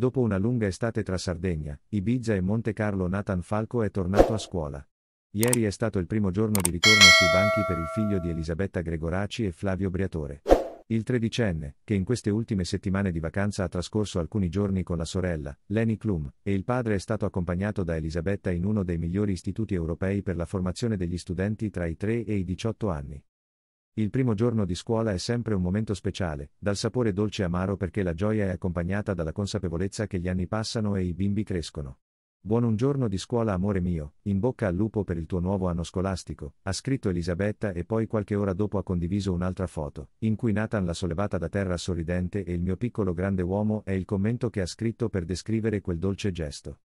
Dopo una lunga estate tra Sardegna, Ibiza e Monte Carlo Nathan Falco è tornato a scuola. Ieri è stato il primo giorno di ritorno sui banchi per il figlio di Elisabetta Gregoraci e Flavio Briatore. Il tredicenne, che in queste ultime settimane di vacanza ha trascorso alcuni giorni con la sorella, Lenny Klum, e il padre è stato accompagnato da Elisabetta in uno dei migliori istituti europei per la formazione degli studenti tra i 3 e i 18 anni. Il primo giorno di scuola è sempre un momento speciale, dal sapore dolce e amaro perché la gioia è accompagnata dalla consapevolezza che gli anni passano e i bimbi crescono. Buon un giorno di scuola amore mio, in bocca al lupo per il tuo nuovo anno scolastico, ha scritto Elisabetta e poi qualche ora dopo ha condiviso un'altra foto, in cui Nathan l'ha sollevata da terra sorridente e il mio piccolo grande uomo è il commento che ha scritto per descrivere quel dolce gesto.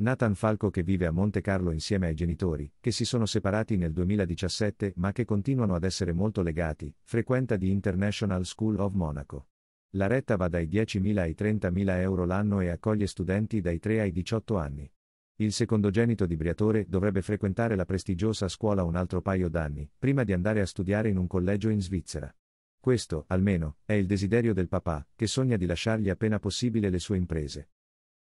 Nathan Falco che vive a Monte Carlo insieme ai genitori, che si sono separati nel 2017 ma che continuano ad essere molto legati, frequenta di International School of Monaco. La retta va dai 10.000 ai 30.000 euro l'anno e accoglie studenti dai 3 ai 18 anni. Il secondogenito di Briatore dovrebbe frequentare la prestigiosa scuola un altro paio d'anni, prima di andare a studiare in un collegio in Svizzera. Questo, almeno, è il desiderio del papà, che sogna di lasciargli appena possibile le sue imprese.